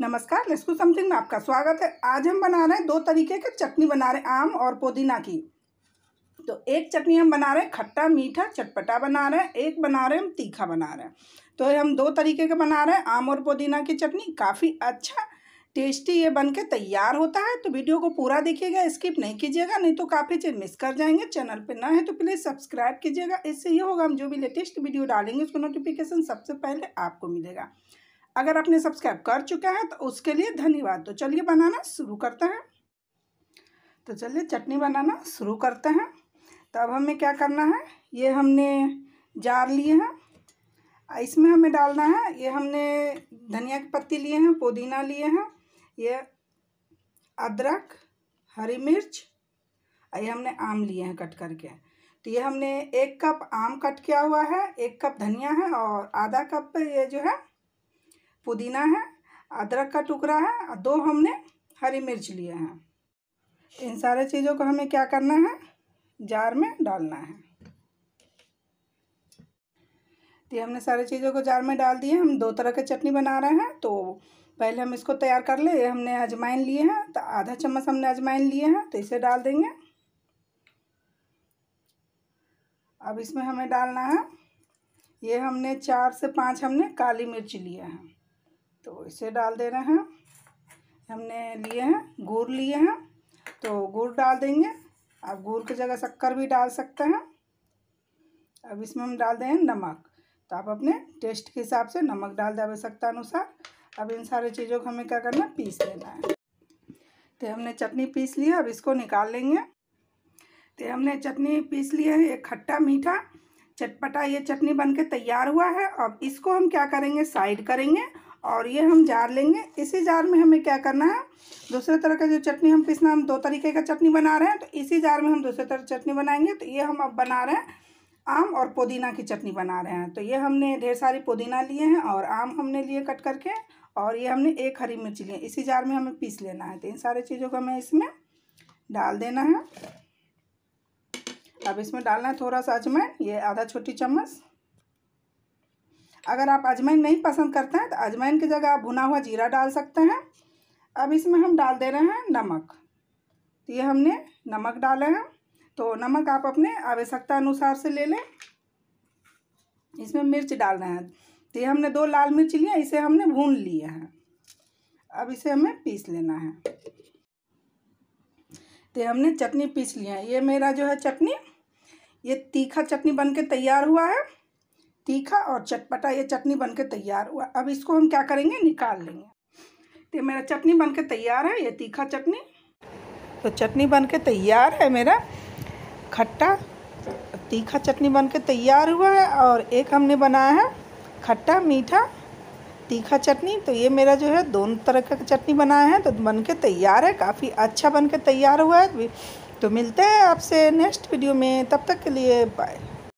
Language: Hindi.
नमस्कार लेस्कू समथिंग में आपका स्वागत है आज हम बना रहे हैं दो तरीके के चटनी बना रहे हैं आम और पुदीना की तो एक चटनी हम बना रहे हैं खट्टा मीठा चटपटा बना रहे हैं एक बना रहे हैं हम तीखा बना रहे हैं तो हम दो तरीके के बना रहे हैं आम और पुदीना की चटनी काफ़ी अच्छा टेस्टी ये बन के तैयार होता है तो वीडियो को पूरा देखिएगा स्किप नहीं कीजिएगा नहीं तो काफ़ी चीज़ मिस कर जाएंगे चैनल पर ना है तो प्लीज़ सब्सक्राइब कीजिएगा इससे ये होगा हम जो भी लेटेस्ट वीडियो डालेंगे उसको नोटिफिकेशन सबसे पहले आपको मिलेगा अगर आपने सब्सक्राइब कर चुके हैं तो उसके लिए धन्यवाद तो चलिए बनाना शुरू करते हैं तो चलिए चटनी बनाना शुरू करते हैं तो अब हमें क्या करना है ये हमने जार लिए हैं इसमें हमें डालना है ये हमने धनिया की पत्ती लिए हैं पुदीना लिए हैं ये अदरक हरी मिर्च और ये हमने आम लिए हैं कट करके तो ये हमने एक कप आम कट किया हुआ है एक कप धनिया है और आधा कप ये जो है पुदीना है अदरक का टुकड़ा है और दो हमने हरी मिर्च लिए हैं इन सारे चीज़ों को हमें क्या करना है जार में डालना है तो हमने सारी चीज़ों को जार में डाल दिए हम दो तरह के चटनी बना रहे हैं तो पहले हम इसको तैयार कर ले हमने अजमाइन लिए हैं तो आधा चम्मच हमने अजमाइन लिए हैं तो इसे डाल देंगे अब इसमें हमें डालना है ये हमने चार से पाँच हमने काली मिर्च लिए हैं तो इसे डाल दे रहे हैं हमने लिए हैं गुड़ लिए हैं तो गुड़ डाल देंगे आप गुड़ की जगह शक्कर भी डाल सकते हैं अब इसमें हम डाल दें नमक तो आप अपने टेस्ट के हिसाब से नमक डाल दें आवश्यकता अनुसार अब इन सारे चीज़ों को हमें क्या करना पीस लेना है तो हमने चटनी पीस लिया अब इसको निकाल लेंगे तो हमने चटनी पीस लिया है एक खट्टा मीठा चटपटा ये चटनी बनके तैयार हुआ है अब इसको हम क्या करेंगे साइड करेंगे और ये हम जार लेंगे इसी जार में हमें क्या करना है दूसरे तरह का जो चटनी हम पिसना हम दो तरीके का चटनी बना रहे हैं तो इसी जार में हम दूसरे तरह चटनी बनाएंगे तो ये हम अब बना रहे हैं आम और पुदीना की चटनी बना रहे हैं तो ये हमने ढेर सारे पुदीना लिए हैं और आम हमने लिए कट करके और ये हमने एक हरी मिर्च लिए इसी जार में हमें पीस लेना है तो इन सारे चीज़ों को हमें इसमें डाल देना है अब इसमें डालना है थोड़ा सा अजमैन ये आधा छोटी चम्मच अगर आप अजमैन नहीं पसंद करते हैं तो अजमैन की जगह आप भुना हुआ जीरा डाल सकते हैं अब इसमें हम डाल दे रहे हैं नमक तो ये हमने नमक डाले हैं तो नमक आप अपने आवश्यकता अनुसार से ले लें इसमें मिर्च डाल रहे हैं तो ये हमने दो लाल मिर्च लिए इसे हमने भून लिए हैं अब इसे हमें पीस लेना है तो हमने चटनी पीस लिया है ये मेरा जो है चटनी ये तीखा चटनी बन के तैयार हुआ है तीखा और चटपटा ये चटनी बनके तैयार हुआ अब इसको हम क्या करेंगे निकाल लेंगे तो मेरा चटनी बनके तैयार है ये तीखा चटनी तो चटनी बनके तैयार है मेरा खट्टा तीखा चटनी बनके तैयार हुआ है और एक हमने बनाया है खट्टा मीठा तीखा चटनी तो ये मेरा जो है दोनों तरह का चटनी बनाया है तो बन के तैयार है काफ़ी अच्छा बन के तैयार हुआ है तो मिलते हैं आपसे नेक्स्ट वीडियो में तब तक के लिए बाय